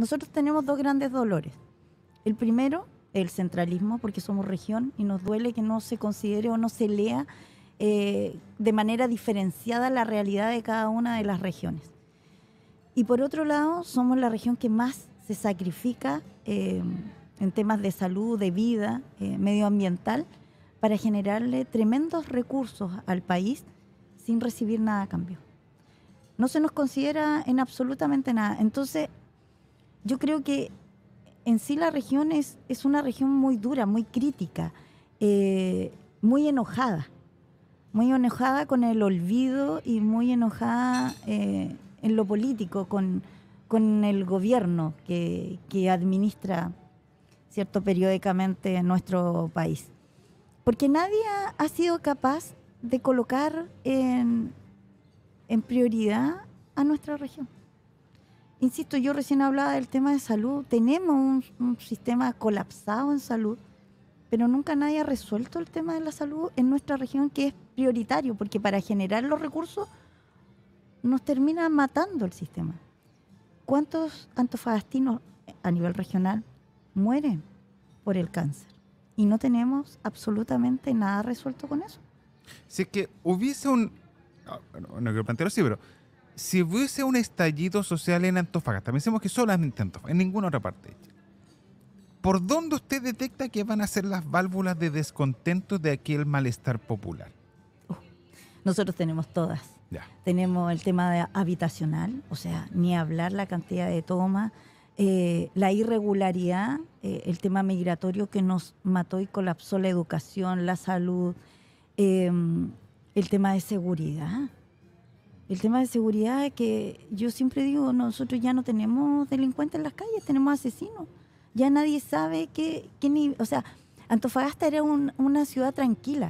Nosotros tenemos dos grandes dolores. El primero, el centralismo, porque somos región y nos duele que no se considere o no se lea eh, de manera diferenciada la realidad de cada una de las regiones. Y por otro lado, somos la región que más se sacrifica eh, en temas de salud, de vida, eh, medioambiental, para generarle tremendos recursos al país sin recibir nada a cambio. No se nos considera en absolutamente nada. Entonces, yo creo que en sí la región es, una región muy dura, muy crítica, eh, muy enojada, muy enojada con el olvido y muy enojada eh, en lo político, con, el gobierno que, administra cierto periódicamente nuestro país. Porque nadie ha, sido capaz de colocar en prioridad a nuestra región insisto, yo recién hablaba del tema de salud. Tenemos un, sistema colapsado en salud, pero nunca nadie ha resuelto el tema de la salud en nuestra región, que es prioritario, porque para generar los recursos nos termina matando el sistema. ¿Cuántos antofagastinos a nivel regional mueren por el cáncer? Y no tenemos absolutamente nada resuelto con eso. Si es que hubiese un. Ah, no, no quiero plantearlo así, pero si hubiese un estallido social en Antofagasta, pensemos que solamente Antofagasta, en ninguna otra parte ¿por dónde usted detecta que van a ser las válvulas de descontento de aquel malestar popular? Uh, nosotros tenemos todas. Tenemos el tema de habitacional, o sea, ni hablar la cantidad de tomas, eh, la irregularidad, eh, el tema migratorio que nos mató y colapsó la educación, la salud, em, el tema de seguridad el tema de seguridad es que yo siempre digo, nosotros ya no tenemos delincuentes en las calles, tenemos asesinos. Ya nadie sabe qué, o sea, Antofagasta era una ciudad tranquila.